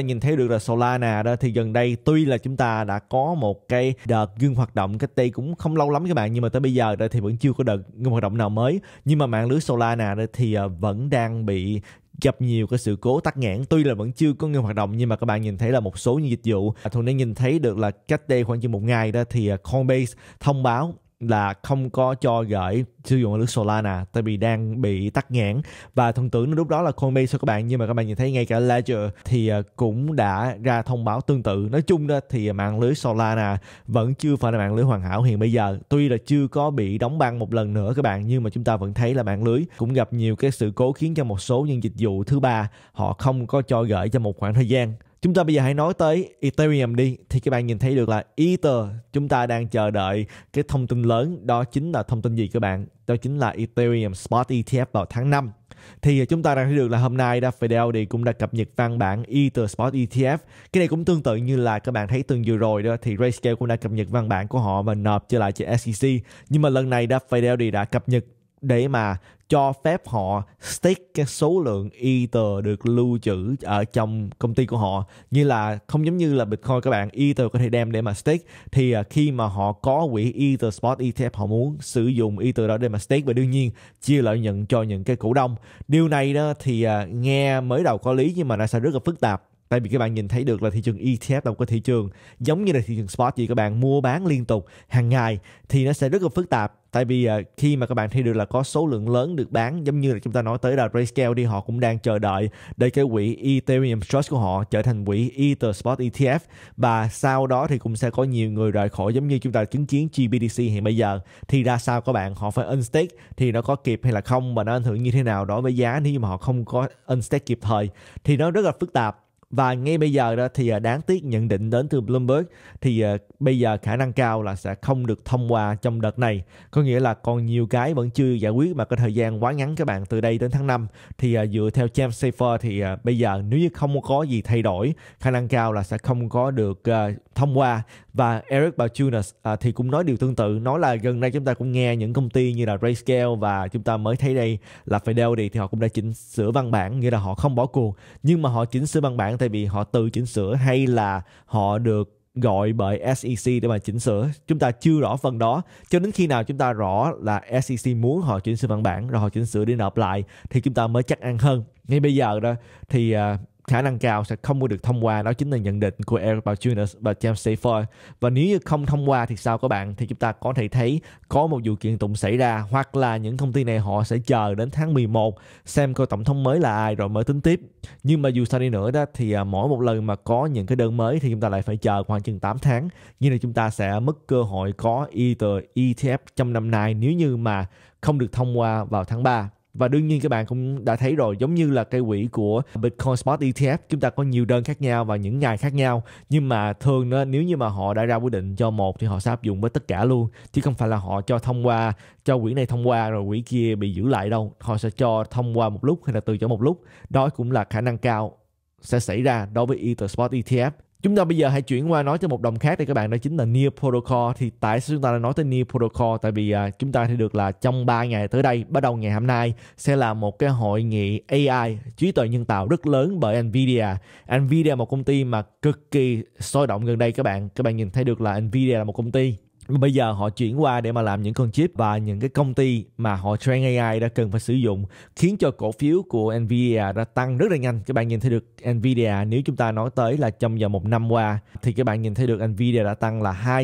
nhìn thấy được là Solana đó thì gần đây tuy là chúng ta đã có một cái đợt ngưng hoạt động cách đây cũng không lâu lắm các bạn nhưng mà tới bây giờ đó thì vẫn chưa có đợt ngưng hoạt động nào mới. Nhưng mà mạng lưới Solana đó thì ờ, vẫn đang bị gặp nhiều cái sự cố tắc nghẽn tuy là vẫn chưa có ngừng hoạt động nhưng mà các bạn nhìn thấy là một số những dịch vụ thuần đã nhìn thấy được là cách đây khoảng chừng một ngày đó thì à, Coinbase thông báo là không có cho gửi sử dụng ở Solana tại vì đang bị tắt nghẽn và thần tượng lúc đó là Coinbase cho các bạn nhưng mà các bạn nhìn thấy ngay cả Ledger thì à, cũng đã ra thông báo tương tự nói chung đó thì mạng lưới Solana vẫn chưa phải là mạng lưới hoàn hảo hiện bây giờ tuy là chưa có bị đóng băng một lần nữa các bạn nhưng mà chúng ta vẫn thấy là mạng lưới cũng gặp nhiều cái sự cố khiến cho một số những dịch vụ thứ ba họ không có cho gửi cho một khoảng thời gian Chúng ta bây giờ hãy nói tới Ethereum đi thì các bạn nhìn thấy được là Ether chúng ta đang chờ đợi cái thông tin lớn đó chính là thông tin gì các bạn? Đó chính là Ethereum Spot ETF vào tháng 5. Thì chúng ta đang thấy được là hôm nay Daffodil thì cũng đã cập nhật văn bản Ether Spot ETF. Cái này cũng tương tự như là các bạn thấy tuần vừa rồi đó thì Grayscale cũng đã cập nhật văn bản của họ và nộp trở lại cho SEC. Nhưng mà lần này Daffodil thì đã cập nhật để mà cho phép họ stake cái số lượng Ether được lưu trữ ở trong công ty của họ như là không giống như là Bitcoin các bạn Ether có thể đem để mà stake thì à, khi mà họ có quỹ Ether Spot ETF họ muốn sử dụng Ether đó để mà stake và đương nhiên chia lợi nhuận cho những cái cổ đông điều này đó thì à, nghe mới đầu có lý nhưng mà nó sẽ rất là phức tạp tại vì các bạn nhìn thấy được là thị trường ETF là một cái thị trường giống như là thị trường spot gì các bạn mua bán liên tục hàng ngày thì nó sẽ rất là phức tạp tại vì uh, khi mà các bạn thấy được là có số lượng lớn được bán giống như là chúng ta nói tới là Grayscale đi họ cũng đang chờ đợi để cái quỹ Ethereum Trust của họ trở thành quỹ Ether Spot e ETF và sau đó thì cũng sẽ có nhiều người rời khỏi giống như chúng ta chứng kiến GBDC hiện bây giờ thì ra sao các bạn họ phải unstake thì nó có kịp hay là không và nó ảnh hưởng như thế nào đối với giá nếu mà họ không có unstake kịp thời thì nó rất là phức tạp và ngay bây giờ đó thì à, đáng tiếc nhận định đến từ Bloomberg thì à, bây giờ khả năng cao là sẽ không được thông qua trong đợt này có nghĩa là còn nhiều cái vẫn chưa giải quyết mà cái thời gian quá ngắn các bạn từ đây đến tháng 5 thì à, dựa theo James Safer thì bây giờ nếu như không có gì thay đổi khả năng cao là sẽ không có được thông qua và Eric Balchunas à, thì cũng nói điều tương tự nói là gần đây chúng ta cũng nghe những công ty như là Rayscale và chúng ta mới thấy đây là Fidelity thì họ cũng đã chỉnh sửa văn bản nghĩa là họ không bỏ cuộc nhưng mà họ chỉnh sửa văn bản tại vì họ tự chỉnh sửa hay là họ được gọi bởi SEC để mà chỉnh sửa. Chúng ta chưa rõ phần đó cho đến khi nào chúng ta rõ là SEC muốn họ chỉnh sửa văn bản rồi họ chỉnh sửa đi nộp lại thì chúng ta mới chắc ăn hơn. Ngay bây giờ đó thì uh, khả năng cao sẽ không có được thông qua đó chính là nhận định của Eric Bajunas và James Stafford và nếu như không thông qua thì sao các bạn thì chúng ta có thể thấy có một vụ kiện tụng xảy ra hoặc là những công ty này họ sẽ chờ đến tháng 11 xem coi tổng thống mới là ai rồi mới tính tiếp nhưng mà dù sao đi nữa đó thì à, mỗi một lần mà có những cái đơn mới thì chúng ta lại phải chờ khoảng chừng 8 tháng như là chúng ta sẽ mất cơ hội có either ETF trong năm nay nếu như mà không được thông qua vào tháng 3 và đương nhiên các bạn cũng đã thấy rồi giống như là cây quỹ của Bitcoin Spot ETF chúng ta có nhiều đơn khác nhau và những ngày khác nhau nhưng mà thường đó, nếu như mà họ đã ra quyết định cho một thì họ sẽ áp dụng với tất cả luôn chứ không phải là họ cho thông qua cho quỹ này thông qua rồi quỹ kia bị giữ lại đâu họ sẽ cho thông qua một lúc hay là từ chối một lúc đó cũng là khả năng cao sẽ xảy ra đối với Ether Spot ETF Chúng ta bây giờ hãy chuyển qua nói cho một đồng khác đây các bạn đó chính là Near Protocol thì tại sao chúng ta lại nói tới Near Protocol tại vì à, chúng ta thì được là trong 3 ngày tới đây bắt đầu ngày hôm nay sẽ là một cái hội nghị AI trí tuệ nhân tạo rất lớn bởi Nvidia. Nvidia là một công ty mà cực kỳ sôi động gần đây các bạn. Các bạn nhìn thấy được là Nvidia là một công ty bây giờ họ chuyển qua để mà làm những con chip và những cái công ty mà họ train AI đã cần phải sử dụng khiến cho cổ phiếu của Nvidia đã tăng rất là nhanh các bạn nhìn thấy được Nvidia nếu chúng ta nói tới là trong vòng một năm qua thì các bạn nhìn thấy được Nvidia đã tăng là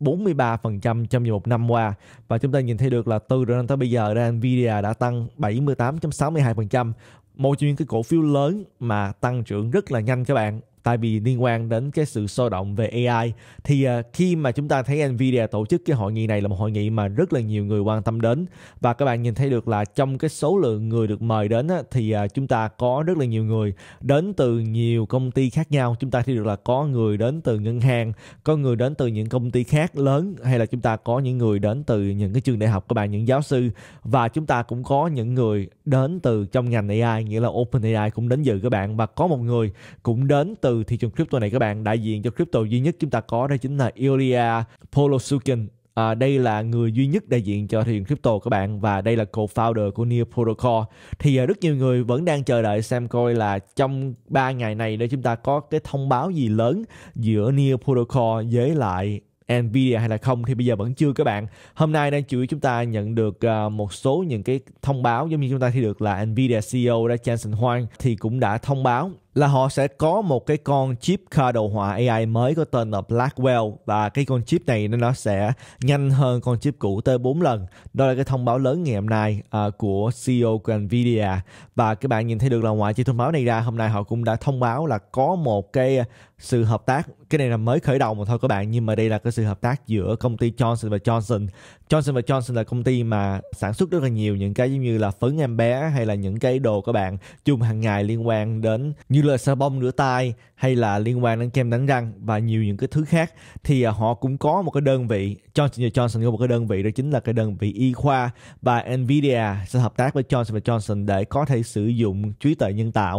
243% trong vòng một năm qua và chúng ta nhìn thấy được là từ đầu tới bây giờ ra Nvidia đã tăng 78.62% một trong những cái cổ phiếu lớn mà tăng trưởng rất là nhanh các bạn tại vì liên quan đến cái sự sôi động về AI thì à, khi mà chúng ta thấy Nvidia tổ chức cái hội nghị này là một hội nghị mà rất là nhiều người quan tâm đến và các bạn nhìn thấy được là trong cái số lượng người được mời đến thì à, chúng ta có rất là nhiều người đến từ nhiều công ty khác nhau chúng ta thấy được là có người đến từ ngân hàng có người đến từ những công ty khác lớn hay là chúng ta có những người đến từ những cái trường đại học các bạn những giáo sư và chúng ta cũng có những người đến từ trong ngành AI nghĩa là OpenAI cũng đến dự các bạn và có một người cũng đến từ từ thị trường crypto này các bạn đại diện cho crypto duy nhất chúng ta có đó chính là Ilya Polosukin À, đây là người duy nhất đại diện cho thị trường crypto các bạn và đây là co-founder của Near Protocol. Thì à, rất nhiều người vẫn đang chờ đợi xem coi là trong 3 ngày này để chúng ta có cái thông báo gì lớn giữa Near Protocol với lại Nvidia hay là không thì bây giờ vẫn chưa các bạn. Hôm nay đang chủ yếu chúng ta nhận được à, một số những cái thông báo giống như chúng ta thấy được là Nvidia CEO đã Jensen Huang thì cũng đã thông báo là họ sẽ có một cái con chip car đồ họa AI mới có tên là Blackwell và cái con chip này nó sẽ nhanh hơn con chip cũ tới 4 lần. Đó là cái thông báo lớn ngày hôm nay uh, của CEO của Nvidia và các bạn nhìn thấy được là ngoài chi thông báo này ra hôm nay họ cũng đã thông báo là có một cái sự hợp tác cái này là mới khởi đầu mà thôi các bạn nhưng mà đây là cái sự hợp tác giữa công ty Johnson và Johnson Johnson và Johnson là công ty mà sản xuất rất là nhiều những cái giống như là phấn em bé hay là những cái đồ các bạn dùng hàng ngày liên quan đến như như là xà bông rửa tay hay là liên quan đến kem đánh răng và nhiều những cái thứ khác thì à, họ cũng có một cái đơn vị Johnson Johnson có một cái đơn vị đó chính là cái đơn vị y khoa và Nvidia sẽ hợp tác với Johnson Johnson để có thể sử dụng trí tuệ nhân tạo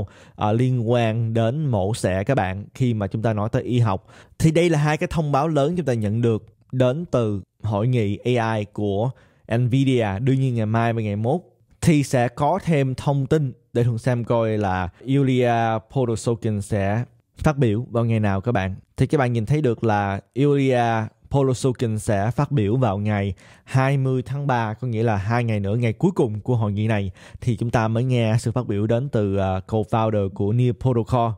uh, liên quan đến mổ xẻ các bạn khi mà chúng ta nói tới y học thì đây là hai cái thông báo lớn chúng ta nhận được đến từ hội nghị AI của Nvidia đương nhiên ngày mai và ngày mốt thì sẽ có thêm thông tin để thường xem coi là Yulia Podosokin sẽ phát biểu vào ngày nào các bạn. Thì các bạn nhìn thấy được là Yulia Polosokin sẽ phát biểu vào ngày 20 tháng 3, có nghĩa là hai ngày nữa, ngày cuối cùng của hội nghị này, thì chúng ta mới nghe sự phát biểu đến từ uh, co-founder của Near Protocol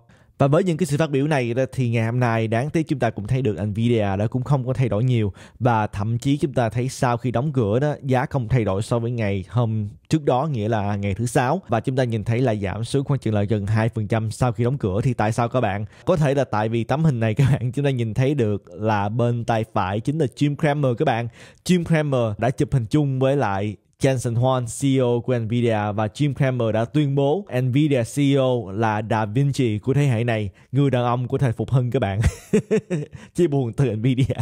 và với những cái sự phát biểu này thì ngày hôm nay đáng tiếc chúng ta cũng thấy được Nvidia đó cũng không có thay đổi nhiều và thậm chí chúng ta thấy sau khi đóng cửa đó giá không thay đổi so với ngày hôm trước đó nghĩa là ngày thứ sáu và chúng ta nhìn thấy là giảm xuống khoảng chừng là gần 2% sau khi đóng cửa thì tại sao các bạn? Có thể là tại vì tấm hình này các bạn chúng ta nhìn thấy được là bên tay phải chính là Jim Cramer các bạn. Jim Cramer đã chụp hình chung với lại Jensen Huang, CEO của Nvidia và Jim Cramer đã tuyên bố Nvidia CEO là Da Vinci của thế hệ này, người đàn ông của thời phục hưng các bạn. *laughs* Chia buồn từ Nvidia.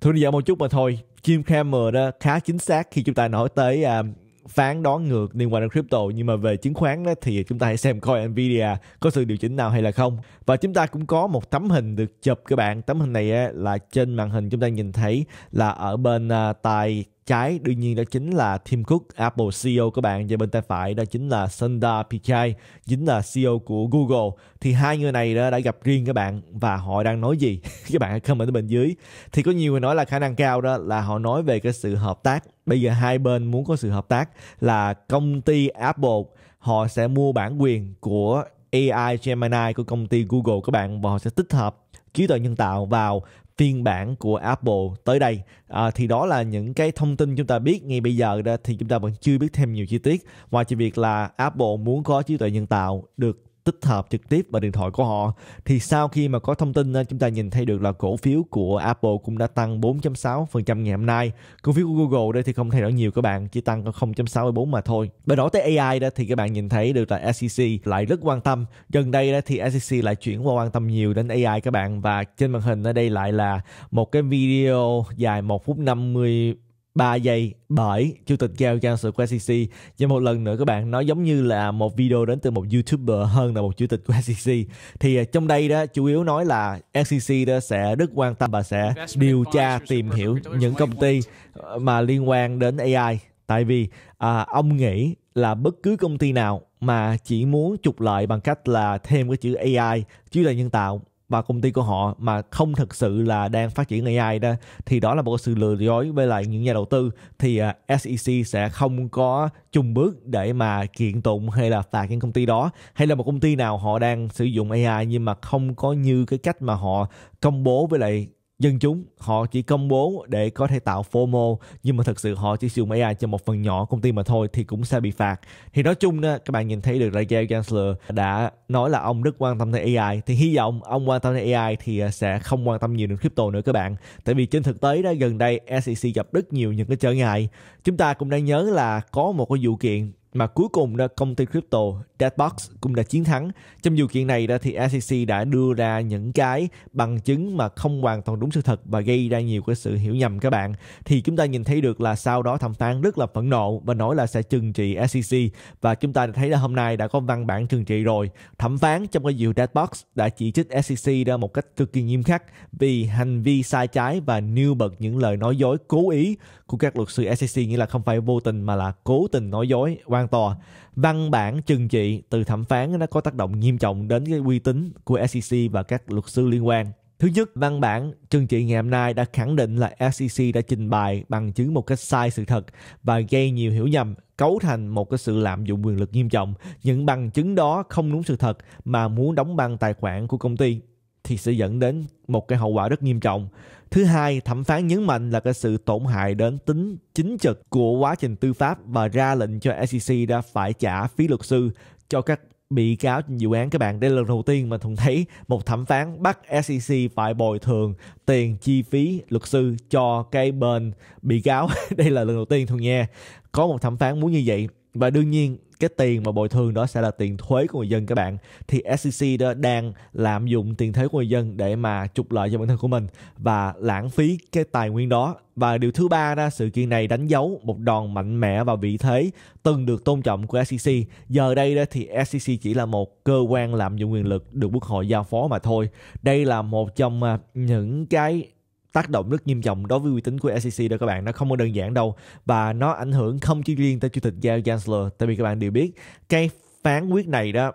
Thôi đi một chút mà thôi. Jim Cramer đó khá chính xác khi chúng ta nói tới uh, phán đoán ngược liên quan đến crypto nhưng mà về chứng khoán đó thì chúng ta hãy xem coi Nvidia có sự điều chỉnh nào hay là không và chúng ta cũng có một tấm hình được chụp các bạn tấm hình này là trên màn hình chúng ta nhìn thấy là ở bên uh, tài trái đương nhiên đó chính là Tim Cook, Apple CEO các bạn và bên tay phải đó chính là Sundar Pichai, chính là CEO của Google. Thì hai người này đã, đã gặp riêng các bạn và họ đang nói gì? *laughs* các bạn hãy comment ở bên dưới. Thì có nhiều người nói là khả năng cao đó là họ nói về cái sự hợp tác. Bây giờ hai bên muốn có sự hợp tác là công ty Apple họ sẽ mua bản quyền của AI Gemini của công ty Google các bạn và họ sẽ tích hợp trí tuệ nhân tạo vào phiên bản của Apple tới đây à, thì đó là những cái thông tin chúng ta biết ngay bây giờ đó thì chúng ta vẫn chưa biết thêm nhiều chi tiết ngoài chỉ việc là Apple muốn có trí tuệ nhân tạo được tích hợp trực tiếp vào điện thoại của họ thì sau khi mà có thông tin ờ, chúng ta nhìn thấy được là cổ phiếu của Apple cũng đã tăng 4.6% ngày hôm nay cổ phiếu của Google đây thì không thay đổi nhiều các bạn chỉ tăng có 0.64 mà thôi và đổi tới AI đó thì các bạn nhìn thấy được là SEC lại rất quan tâm gần đây đó thì SEC lại chuyển qua quan tâm nhiều đến AI các bạn và trên màn hình ở đây lại là một cái video dài 1 phút 50 3 giây bởi chủ tịch Gao Council của SEC và một lần nữa các bạn nó giống như là một video đến từ một YouTuber hơn là một chủ tịch của SEC thì à, trong đây đó chủ yếu nói là SEC đó sẽ rất quan tâm và sẽ điều tra tìm hiểu những công ty ờ, mà liên quan đến AI tại vì à, ông nghĩ là bất cứ công ty nào mà chỉ muốn trục lợi bằng cách là thêm cái chữ AI chứ là nhân tạo và công ty của họ mà không thực sự là đang phát triển AI đó thì đó là một sự lừa dối với lại những nhà đầu tư thì à, SEC sẽ không có chung bước để mà kiện tụng hay là phạt những công ty đó hay là một công ty nào họ đang sử dụng AI nhưng mà không có như cái cách mà họ công bố với lại dân chúng họ chỉ công bố để có thể tạo FOMO nhưng mà thật sự họ chỉ sử dụng AI cho một phần nhỏ công ty mà thôi thì cũng sẽ bị phạt thì nói chung đó, các bạn nhìn thấy được là Gary Gensler đã nói là ông rất quan tâm tới AI thì hy vọng ông quan tâm tới AI thì à, sẽ không quan tâm nhiều đến crypto nữa các bạn tại vì trên thực tế đó gần đây SEC gặp rất nhiều những cái trở ngại chúng ta cũng đang nhớ là có một cái vụ kiện mà cuối cùng là công ty crypto Deadbox cũng đã chiến thắng. Trong vụ kiện này thì SEC đã đưa ra những cái bằng chứng mà không hoàn toàn đúng sự thật và gây ra nhiều cái sự hiểu nhầm các bạn. Thì chúng ta nhìn thấy được là sau đó thẩm phán rất là phẫn nộ và nói là sẽ trừng trị SEC và chúng ta đã thấy là hôm nay đã có văn bản trừng trị rồi. Thẩm phán trong cái vụ Deadbox đã chỉ trích SEC ra một cách cực kỳ nghiêm khắc vì hành vi sai trái và nêu bật những lời nói dối cố ý của các luật sư SEC nghĩa là không phải vô tình mà là cố tình nói dối. Quan quan tòa văn bản trừng trị từ thẩm phán nó có tác động nghiêm trọng đến cái uy tín của SEC và các luật sư liên quan Thứ nhất, văn bản trừng trị ngày hôm nay đã khẳng định là SEC đã trình bày bằng chứng một cách sai sự thật và gây nhiều hiểu nhầm, cấu thành một cái sự lạm dụng quyền lực nghiêm trọng. Những bằng chứng đó không đúng sự thật mà muốn đóng băng tài khoản của công ty thì sẽ dẫn đến một cái hậu quả rất nghiêm trọng Thứ hai, thẩm phán nhấn mạnh là cái sự tổn hại đến tính chính trực của quá trình tư pháp và ra lệnh cho SEC đã phải trả phí luật sư cho các bị cáo trong vụ án các bạn đây là lần đầu tiên mà thùng thấy một thẩm phán bắt SEC phải bồi thường tiền chi phí luật sư cho cái bên bị cáo *laughs* đây là lần đầu tiên thùng nghe có một thẩm phán muốn như vậy và đương nhiên cái tiền mà bồi thường đó sẽ là tiền thuế của người dân các bạn thì SEC đó đang lạm dụng tiền thuế của người dân để mà trục lợi cho bản thân của mình và lãng phí cái tài nguyên đó và điều thứ ba đó sự kiện này đánh dấu một đòn mạnh mẽ và vị thế từng được tôn trọng của SEC giờ đây đó thì SEC chỉ là một cơ quan lạm dụng quyền lực được quốc hội giao phó mà thôi đây là một trong à, những cái tác động rất nghiêm trọng đối với uy tín của SEC đó các bạn nó không có đơn giản đâu và nó ảnh hưởng không chỉ riêng tới chủ tịch Gary Gensler tại vì các bạn đều biết cái phán quyết này đó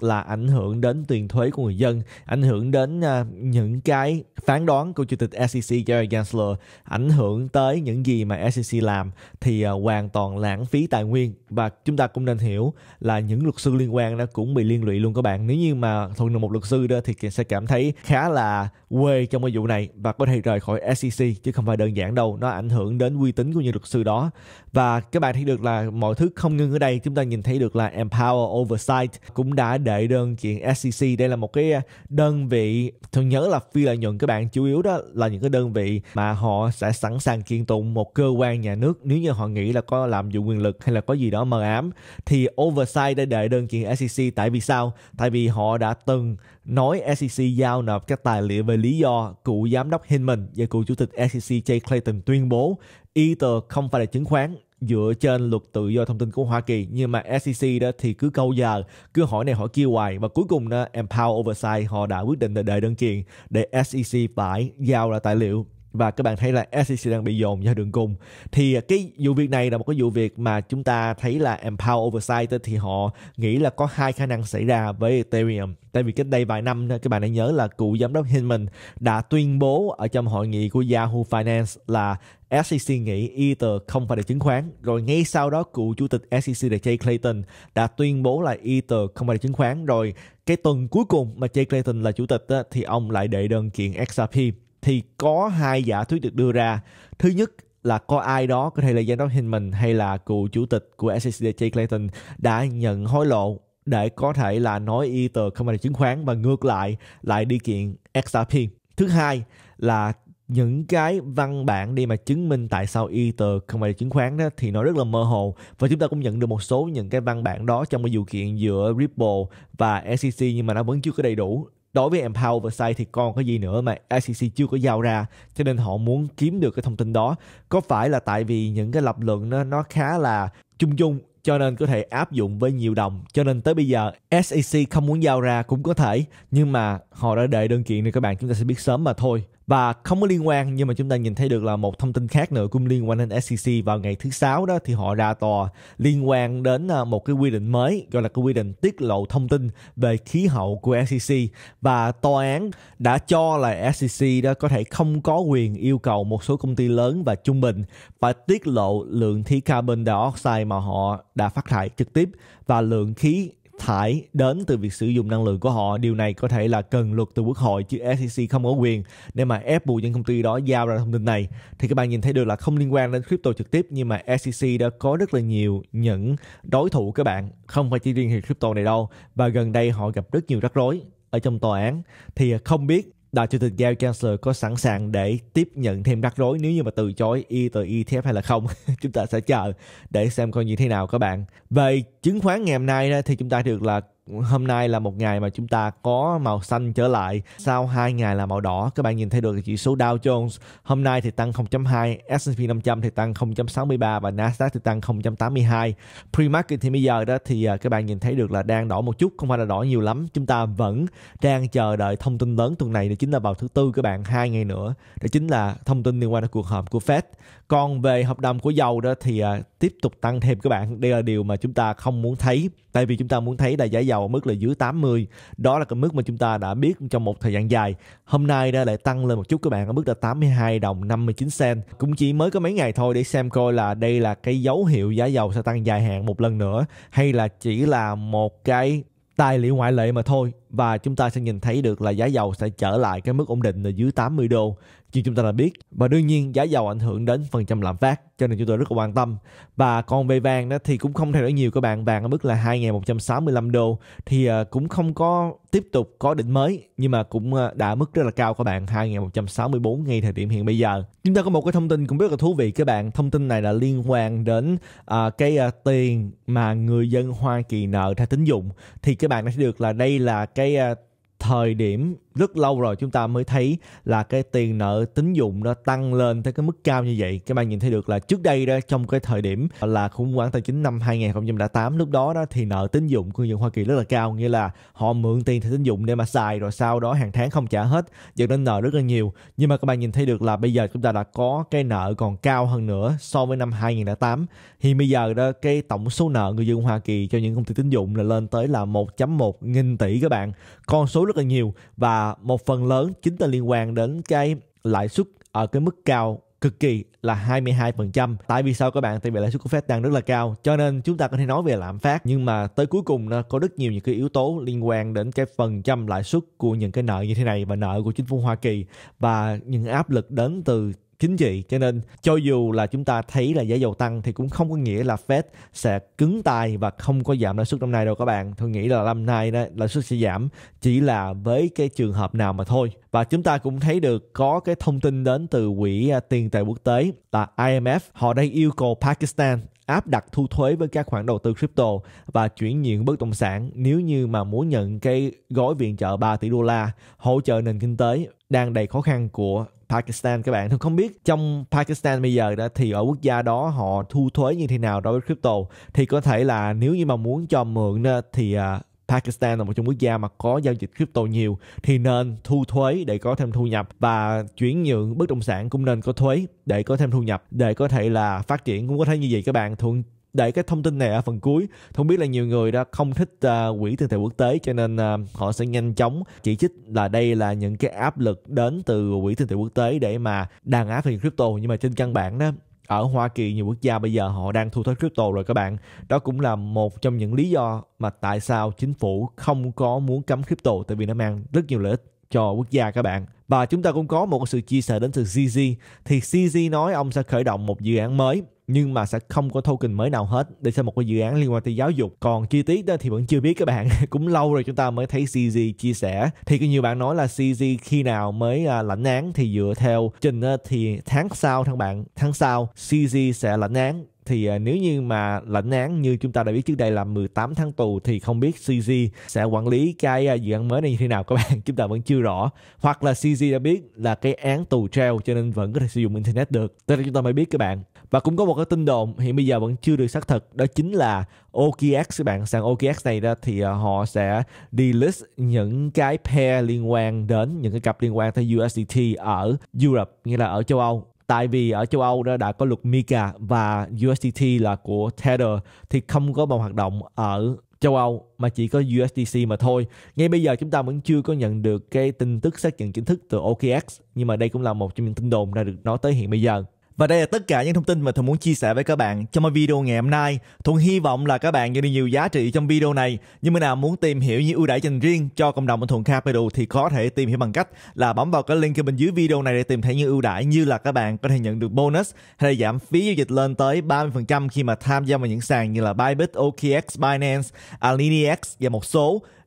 là ảnh hưởng đến tiền thuế của người dân, ảnh hưởng đến uh, những cái phán đoán của chủ tịch SEC Jerry Gensler, ảnh hưởng tới những gì mà SEC làm thì uh, hoàn toàn lãng phí tài nguyên và chúng ta cũng nên hiểu là những luật sư liên quan đó cũng bị liên lụy luôn các bạn. Nếu như mà thuận được một luật sư đó thì sẽ cảm thấy khá là quê trong cái vụ này và có thể rời khỏi SEC chứ không phải đơn giản đâu nó ảnh hưởng đến uy tín của những luật sư đó và các bạn thấy được là mọi thứ không ngưng ở đây chúng ta nhìn thấy được là Empower Oversight cũng đã đệ đơn kiện SEC đây là một cái đơn vị tôi nhớ là phi lợi nhuận các bạn chủ yếu đó là những cái đơn vị mà họ sẽ sẵn sàng kiện tụng một cơ quan nhà nước nếu như họ nghĩ là có làm dụng quyền lực hay là có gì đó mờ ám thì Oversight đã đệ đơn kiện SEC tại vì sao tại vì họ đã từng nói SEC giao nộp các tài liệu về lý do cựu giám đốc Hinman và cựu chủ tịch SEC Jay Clayton tuyên bố Ether không phải là chứng khoán dựa trên luật tự do thông tin của Hoa Kỳ nhưng mà SEC đó thì cứ câu giờ cứ hỏi này hỏi kia hoài và cuối cùng đó Empower Oversight họ đã quyết định để đợi đơn kiện để SEC phải giao ra tài liệu và các bạn thấy là SEC đang bị dồn ra đường cùng thì à, cái vụ việc này là một cái vụ việc mà chúng ta thấy là Empower Oversight thì họ nghĩ là có hai khả năng xảy ra với Ethereum tại vì cách đây vài năm các bạn đã nhớ là cựu giám đốc Hinman đã tuyên bố ở trong hội nghị của Yahoo Finance là SEC nghĩ Ether không phải là chứng khoán rồi ngay sau đó cựu chủ tịch SEC là Jay Clayton đã tuyên bố là Ether không phải là chứng khoán rồi cái tuần cuối cùng mà Jay Clayton là chủ tịch thì ông lại đệ đơn kiện XRP thì có hai giả thuyết được đưa ra. Thứ nhất là có ai đó có thể là giám đốc Hinman hay là cựu chủ tịch của SEC Jay Clayton đã nhận hối lộ để có thể là nói y tờ không phải chứng khoán và ngược lại lại đi kiện XRP. Thứ hai là những cái văn bản đi mà chứng minh tại sao y tờ không phải chứng khoán đó thì nó rất là mơ hồ và chúng ta cũng nhận được một số những cái văn bản đó trong cái vụ kiện giữa Ripple và SEC nhưng mà nó vẫn chưa có đầy đủ đối với Empower và Oversight thì còn có gì nữa mà ICC chưa có giao ra cho nên họ muốn kiếm được cái thông tin đó có phải là tại vì những cái lập luận nó nó khá là chung chung cho nên có thể áp dụng với nhiều đồng cho nên tới bây giờ SEC không muốn giao ra cũng có thể nhưng mà họ đã đệ đơn kiện thì các bạn chúng ta sẽ biết sớm mà thôi và không có liên quan nhưng mà chúng ta nhìn thấy được là một thông tin khác nữa cũng liên quan đến SEC vào ngày thứ sáu đó thì họ ra tòa liên quan đến à, một cái quy định mới gọi là cái quy định tiết lộ thông tin về khí hậu của SEC và tòa án đã cho là SEC đó có thể không có quyền yêu cầu một số công ty lớn và trung bình phải tiết lộ lượng khí carbon dioxide mà họ đã phát thải trực tiếp và lượng khí thải đến từ việc sử dụng năng lượng của họ điều này có thể là cần luật từ quốc hội chứ SEC không có quyền để mà ép buộc những công ty đó giao ra thông tin này thì các bạn nhìn thấy được là không liên quan đến crypto trực tiếp nhưng mà SEC đã có rất là nhiều những đối thủ các bạn không phải chỉ riêng về crypto này đâu và gần đây họ gặp rất nhiều rắc rối ở trong tòa án thì không biết Đài Chủ tịch Gary Gensler có sẵn sàng để tiếp nhận thêm rắc rối nếu như mà từ chối y từ ETF hay là không. *laughs* chúng ta sẽ chờ để xem coi như thế nào các bạn. Về chứng khoán ngày hôm nay thì chúng ta được là hôm nay là một ngày mà chúng ta có màu xanh trở lại sau hai ngày là màu đỏ các bạn nhìn thấy được chỉ số Dow Jones hôm nay thì tăng 0.2 S&P 500 thì tăng 0.63 và Nasdaq thì tăng 0.82 pre-market thì bây giờ đó thì à, các bạn nhìn thấy được là đang đỏ một chút không phải là đỏ nhiều lắm chúng ta vẫn đang chờ đợi thông tin lớn tuần này đó chính là vào thứ tư các bạn hai ngày nữa đó chính là thông tin liên quan đến cuộc họp của Fed còn về hợp đồng của dầu đó thì à, tiếp tục tăng thêm các bạn đây là điều mà chúng ta không muốn thấy tại vì chúng ta muốn thấy là giá dầu ở mức là dưới 80 đó là cái mức mà chúng ta đã biết trong một thời gian dài hôm nay đã lại tăng lên một chút các bạn ở mức là 82 đồng 59 cent cũng chỉ mới có mấy ngày thôi để xem coi là đây là cái dấu hiệu giá dầu sẽ tăng dài hạn một lần nữa hay là chỉ là một cái tài liệu ngoại lệ mà thôi và chúng ta sẽ nhìn thấy được là giá dầu sẽ trở lại cái mức ổn định là dưới 80 đô như chúng ta đã biết và đương nhiên giá dầu ảnh hưởng đến phần trăm lạm phát cho nên chúng tôi rất là quan tâm và còn về vàng đó thì cũng không thay đổi nhiều các bạn vàng ở mức là 2.165 đô thì à, cũng không có tiếp tục có đỉnh mới nhưng mà cũng à, đã mức rất là cao các bạn 2.164 ngay thời điểm hiện bây giờ chúng ta có một cái thông tin cũng rất là thú vị các bạn thông tin này là liên quan đến à, cái à, tiền mà người dân Hoa Kỳ nợ theo tín dụng thì các bạn đã thấy được là đây là cái à, thời điểm rất lâu rồi chúng ta mới thấy là cái tiền nợ tín dụng nó tăng lên tới cái mức cao như vậy các bạn nhìn thấy được là trước đây đó trong cái thời điểm là khủng hoảng tài chính năm 2008 lúc đó đó thì nợ tín dụng của dân Hoa Kỳ rất là cao nghĩa là họ mượn tiền thẻ tín dụng để mà xài rồi sau đó hàng tháng không trả hết dẫn đến nợ rất là nhiều nhưng mà các bạn nhìn thấy được là bây giờ chúng ta đã có cái nợ còn cao hơn nữa so với năm 2008 thì bây giờ đó cái tổng số nợ người dân Hoa Kỳ cho những công ty tín dụng là lên tới là 1.1 nghìn tỷ các bạn con số rất là nhiều và một phần lớn chính là liên quan đến cái lãi suất ở cái mức cao cực kỳ là 22%. Tại vì sao các bạn? Tại vì lãi suất của Fed đang rất là cao. Cho nên chúng ta có thể nói về lạm phát nhưng mà tới cuối cùng nó có rất nhiều những cái yếu tố liên quan đến cái phần trăm lãi suất của những cái nợ như thế này và nợ của chính phủ Hoa Kỳ và những áp lực đến từ chính trị cho nên cho dù là chúng ta thấy là giá dầu tăng thì cũng không có nghĩa là Fed sẽ cứng tay và không có giảm lãi suất năm nay đâu các bạn tôi nghĩ là năm nay lãi suất sẽ giảm chỉ là với cái trường hợp nào mà thôi và chúng ta cũng thấy được có cái thông tin đến từ quỹ à, tiền tệ quốc tế là IMF họ đang yêu cầu Pakistan áp đặt thu thuế với các khoản đầu tư crypto và chuyển nhượng bất động sản nếu như mà muốn nhận cái gói viện trợ 3 tỷ đô la hỗ trợ nền kinh tế đang đầy khó khăn của Pakistan các bạn. Tôi không biết trong Pakistan bây giờ đó thì ở quốc gia đó họ thu thuế như thế nào đối với crypto. Thì có thể là nếu như mà muốn cho mượn đó, thì uh, Pakistan là một trong quốc gia mà có giao dịch crypto nhiều thì nên thu thuế để có thêm thu nhập và chuyển nhượng bất động sản cũng nên có thuế để có thêm thu nhập để có thể là phát triển cũng có thể như vậy các bạn thuận để cái thông tin này ở phần cuối không biết là nhiều người đã không thích uh, quỹ tiền tệ quốc tế cho nên uh, họ sẽ nhanh chóng chỉ trích là đây là những cái áp lực đến từ quỹ tiền tệ quốc tế để mà đàn áp thị crypto nhưng mà trên căn bản đó ở Hoa Kỳ nhiều quốc gia bây giờ họ đang thu thuế crypto rồi các bạn. Đó cũng là một trong những lý do mà tại sao chính phủ không có muốn cấm crypto tại vì nó mang rất nhiều lợi ích cho quốc gia các bạn. Và chúng ta cũng có một sự chia sẻ đến từ CZ. Thì CZ nói ông sẽ khởi động một dự án mới nhưng mà sẽ không có token mới nào hết để sẽ một cái dự án liên quan tới giáo dục còn chi tiết đó thì vẫn chưa biết các bạn *laughs* cũng lâu rồi chúng ta mới thấy CZ chia sẻ thì có nhiều bạn nói là CZ khi nào mới à, lãnh án thì dựa theo trình thì tháng sau các bạn tháng sau CZ sẽ lãnh án thì à, nếu như mà lãnh án như chúng ta đã biết trước đây là 18 tháng tù thì không biết CG sẽ quản lý cái à, dự án mới này như thế nào các bạn *laughs* chúng ta vẫn chưa rõ hoặc là CG đã biết là cái án tù treo cho nên vẫn có thể sử dụng internet được tức là chúng ta mới biết các bạn và cũng có một cái tin đồn hiện bây giờ vẫn chưa được xác thực đó chính là OKX các bạn sang OKX này đó thì à, họ sẽ delist những cái pair liên quan đến những cái cặp liên quan tới USDT ở Europe nghĩa là ở châu Âu tại vì ở châu Âu đã, đã có luật MiCA và USDT là của Tether thì không có bằng hoạt động ở châu Âu mà chỉ có USDC mà thôi. Ngay bây giờ chúng ta vẫn chưa có nhận được cái tin tức xác nhận chính thức từ OKX nhưng mà đây cũng là một trong những tin đồn đã được nói tới hiện bây giờ. Và đây là tất cả những thông tin mà Thuận muốn chia sẻ với các bạn trong video ngày hôm nay. Thuận hy vọng là các bạn nhận được nhiều giá trị trong video này. Nhưng mà nào muốn tìm hiểu những ưu đãi dành riêng cho cộng đồng của Thuận Capital thì có thể tìm hiểu bằng cách là bấm vào cái link ở bên dưới video này để tìm thấy những ưu đãi như là các bạn có thể nhận được bonus hay là giảm phí giao dịch lên tới 30% khi mà tham gia vào những sàn như là Bybit, OKX, Binance, AlineX và một số